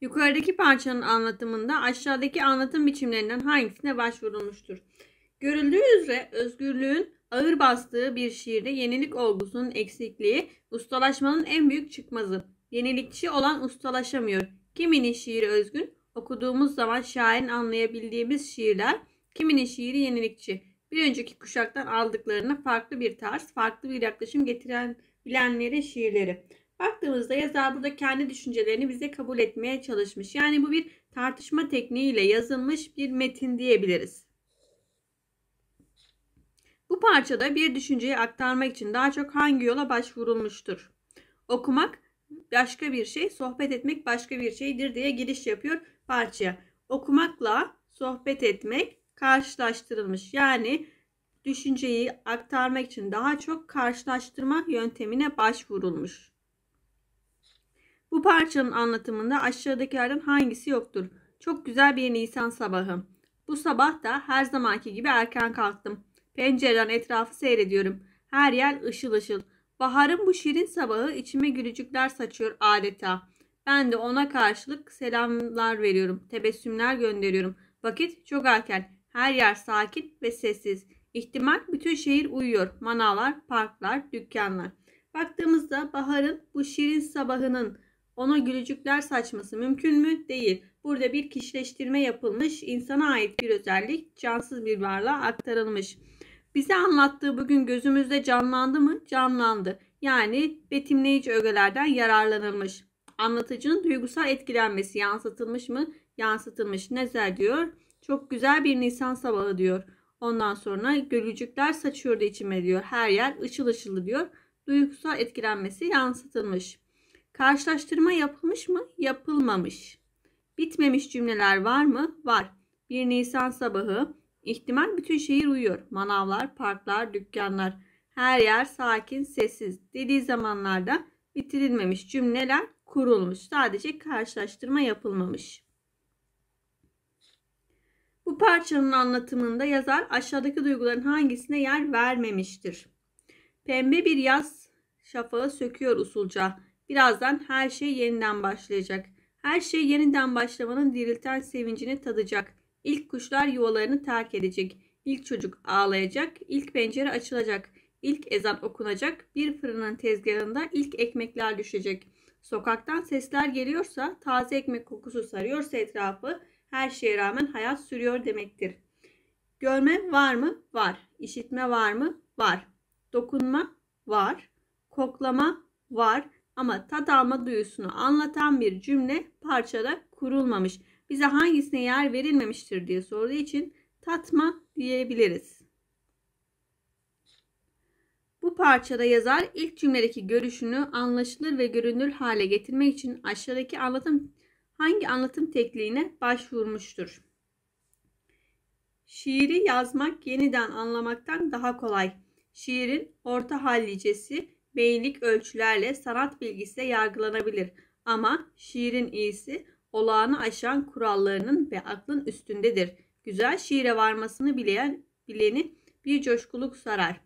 Yukarıdaki parçanın anlatımında aşağıdaki anlatım biçimlerinden hangisine başvurulmuştur? Görüldüğü üzere özgürlüğün ağır bastığı bir şiirde yenilik olgusunun eksikliği ustalaşmanın en büyük çıkmazı. Yenilikçi olan ustalaşamıyor. Kiminin şiiri özgün, okuduğumuz zaman şairin anlayabildiğimiz şiirler, kiminin şiiri yenilikçi. Bir önceki kuşaktan aldıklarına farklı bir tarz, farklı bir yaklaşım getiren bilenlere şiirleri. Baktığımızda yazar burada kendi düşüncelerini bize kabul etmeye çalışmış. Yani bu bir tartışma tekniğiyle yazılmış bir metin diyebiliriz. Bu parçada bir düşünceyi aktarmak için daha çok hangi yola başvurulmuştur? Okumak başka bir şey, sohbet etmek başka bir şeydir diye giriş yapıyor parçaya. Okumakla sohbet etmek karşılaştırılmış. Yani düşünceyi aktarmak için daha çok karşılaştırma yöntemine başvurulmuş. Bu parçanın anlatımında aşağıdakilerden hangisi yoktur? Çok güzel bir Nisan sabahı. Bu sabah da her zamanki gibi erken kalktım. Pencereden etrafı seyrediyorum. Her yer ışıl ışıl. Baharın bu şirin sabahı içime gülücükler saçıyor adeta. Ben de ona karşılık selamlar veriyorum. Tebessümler gönderiyorum. Vakit çok erken. Her yer sakin ve sessiz. İhtimal bütün şehir uyuyor. Manalar, parklar, dükkanlar. Baktığımızda baharın bu şirin sabahının ona gülücükler saçması mümkün mü? Değil. Burada bir kişileştirme yapılmış, insana ait bir özellik cansız bir varlığa aktarılmış. Bize anlattığı bugün gözümüzde canlandı mı? Canlandı. Yani betimleyici ögelerden yararlanılmış. Anlatıcının duygusal etkilenmesi yansıtılmış mı? Yansıtılmış. Nezer diyor. Çok güzel bir Nisan sabahı diyor. Ondan sonra gölücükler saçıyordu içime diyor. Her yer ışıl ışıldı diyor. Duygusal etkilenmesi yansıtılmış. Karşılaştırma yapılmış mı? Yapılmamış. Bitmemiş cümleler var mı? Var. 1 Nisan sabahı ihtimal bütün şehir uyuyor. Manavlar, parklar, dükkanlar her yer sakin, sessiz dediği zamanlarda bitirilmemiş cümleler kurulmuş. Sadece karşılaştırma yapılmamış. Bu parçanın anlatımında yazar aşağıdaki duyguların hangisine yer vermemiştir? Pembe bir yaz şafağı söküyor usulca. Birazdan her şey yeniden başlayacak. Her şey yeniden başlamanın dirilten sevincini tadacak. İlk kuşlar yuvalarını terk edecek. İlk çocuk ağlayacak. İlk pencere açılacak. İlk ezan okunacak. Bir fırının tezgahında ilk ekmekler düşecek. Sokaktan sesler geliyorsa, taze ekmek kokusu sarıyorsa etrafı, her şeye rağmen hayat sürüyor demektir. Görme var mı? Var. İşitme var mı? Var. Dokunma var. Koklama var ama tat alma duyusunu anlatan bir cümle parçada kurulmamış. Bize hangisine yer verilmemiştir diye sorduğu için tatma diyebiliriz. Bu parçada yazar ilk cümledeki görüşünü anlaşılır ve görünür hale getirmek için aşağıdaki anlatım hangi anlatım tekniğine başvurmuştur? Şiiri yazmak yeniden anlamaktan daha kolay. Şiirin orta hallicesi beylik ölçülerle sanat bilgisiyle yargılanabilir. Ama şiirin iyisi olağanı aşan kurallarının ve aklın üstündedir. Güzel şiire varmasını bilen, bileni bir coşkuluk sarar.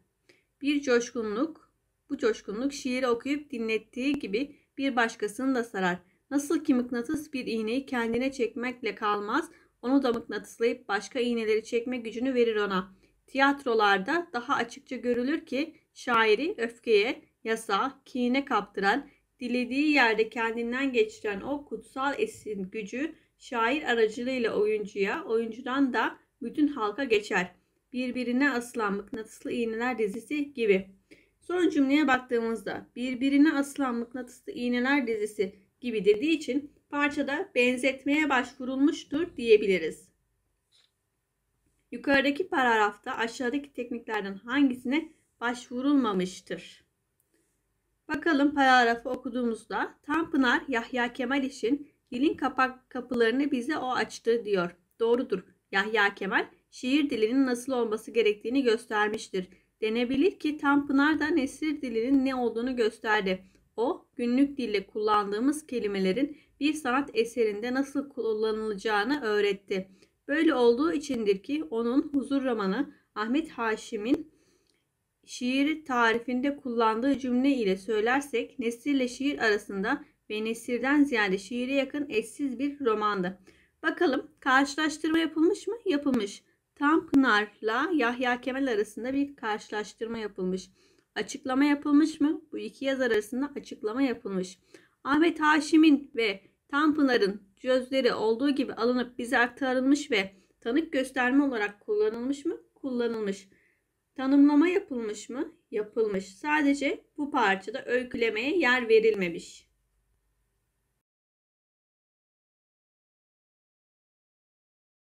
Bir coşkunluk, bu coşkunluk şiiri okuyup dinlettiği gibi bir başkasını da sarar. Nasıl ki mıknatıs bir iğneyi kendine çekmekle kalmaz, onu da mıknatıslayıp başka iğneleri çekme gücünü verir ona. Tiyatrolarda daha açıkça görülür ki şairi öfkeye, yasa, kine kaptıran, dilediği yerde kendinden geçiren o kutsal esin gücü şair aracılığıyla oyuncuya, oyuncudan da bütün halka geçer. Birbirine asılan mıknatıslı iğneler dizisi gibi. Son cümleye baktığımızda birbirine asılan mıknatıslı iğneler dizisi gibi dediği için parçada benzetmeye başvurulmuştur diyebiliriz. Yukarıdaki paragrafta aşağıdaki tekniklerden hangisine başvurulmamıştır? Bakalım paragrafı okuduğumuzda Tanpınar Yahya Kemal için dilin kapak kapılarını bize o açtı diyor. Doğrudur. Yahya Kemal şiir dilinin nasıl olması gerektiğini göstermiştir. Denebilir ki Tanpınar da nesir dilinin ne olduğunu gösterdi. O günlük dille kullandığımız kelimelerin bir sanat eserinde nasıl kullanılacağını öğretti. Böyle olduğu içindir ki onun Huzur romanı Ahmet Haşim'in şiir tarifinde kullandığı cümle ile söylersek nesirle şiir arasında ve nesirden ziyade şiire yakın eşsiz bir romandı. Bakalım karşılaştırma yapılmış mı? Yapılmış. Tanpınar'la Yahya Kemal arasında bir karşılaştırma yapılmış. Açıklama yapılmış mı? Bu iki yazar arasında açıklama yapılmış. Ahmet Haşim'in ve Tanpınar'ın sözleri olduğu gibi alınıp bize aktarılmış ve tanık gösterme olarak kullanılmış mı? Kullanılmış. Tanımlama yapılmış mı? Yapılmış. Sadece bu parçada öykülemeye yer verilmemiş.